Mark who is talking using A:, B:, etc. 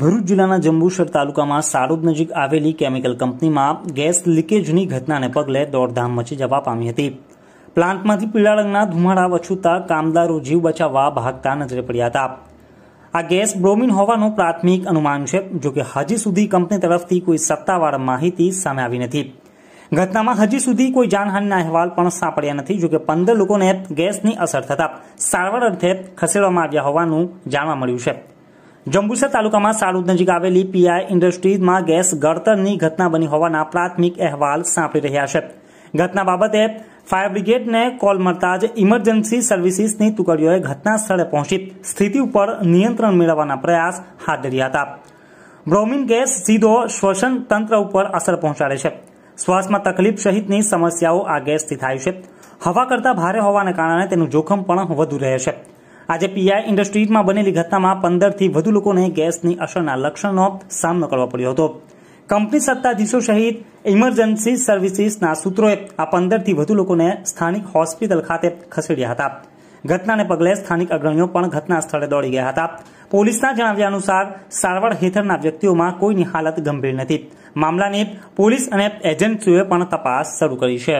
A: ભરૂચ જિલ્લાના જંબુસર તાલુકામાં સારોદ નજીક આવેલી કેમિકલ કંપનીમાં ગેસ લીકેજની ઘટનાને પગલે દોડધામ મચી જવા પામી હતી પ્લાન્ટમાંથી પીળા રંગના ધુમાડા વછૂતા કામદારો જીવ બચાવવા ભાગતા નજરે પડ્યા હતા આ ગેસ બ્રોમિન હોવાનું પ્રાથમિક અનુમાન છે જોકે હજી સુધી કંપની તરફથી કોઈ સત્તાવાર માહિતી સામે આવી નથી ઘટનામાં હજી સુધી કોઈ જાનહાનિના અહેવાલ પણ સાંપડ્યા નથી જોકે પંદર લોકોને ગેસની અસર થતા સારવાર અર્થે ખસેડવામાં આવ્યા હોવાનું જાણવા મળ્યું છે જંબુસર તાલુકામાં સાળુદ નજીક આવેલી પીઆઈ ઇન્ડસ્ટ્રીઝમાં ગેસ ગળતરની ઘટના બની હોવાના પ્રાથમિક અહેવાલ સાંપડી રહ્યા છે ઘટના બાબતે ફાયર બ્રિગેડને કોલ મળતા જ ઇમરજન્સી સર્વિસીસની ટુકડીઓએ ઘટના સ્થળે પહોંચી સ્થિતિ ઉપર નિયંત્રણ મેળવવાના પ્રયાસ હાથ ધર્યા હતા બ્રોમિન ગેસ સીધો શ્વસન તંત્ર ઉપર અસર પહોંચાડે છે શ્વાસમાં તકલીફ સહિતની સમસ્યાઓ આ ગેસથી થાય છે હવા કરતાં ભારે હોવાને કારણે તેનું જોખમ પણ વધુ રહે છે આજે પીઆઈ ઇન્ડસ્ટ્રીઝમાં બનેલી ઘટનામાં પંદરથી વધુ લોકોને ગેસની અસરના લક્ષણનો સામનો કરવો પડ્યો હતો કંપની સત્તાધીશો સહિત ઇમરજન્સી સર્વિસીસના સૂત્રોએ આ પંદરથી વધુ લોકોને સ્થાનિક હોસ્પિટલ ખાતે ખસેડ્યા હતા ઘટનાને પગલે સ્થાનિક અગ્રણીઓ પણ ઘટના સ્થળે દોડી ગયા હતા પોલીસના જણાવ્યા અનુસાર સારવાર હેઠળના વ્યક્તિઓમાં કોઈની હાલત ગંભીર નથી મામલાની પોલીસ અને એજન્સીઓએ પણ તપાસ શરૂ કરી છે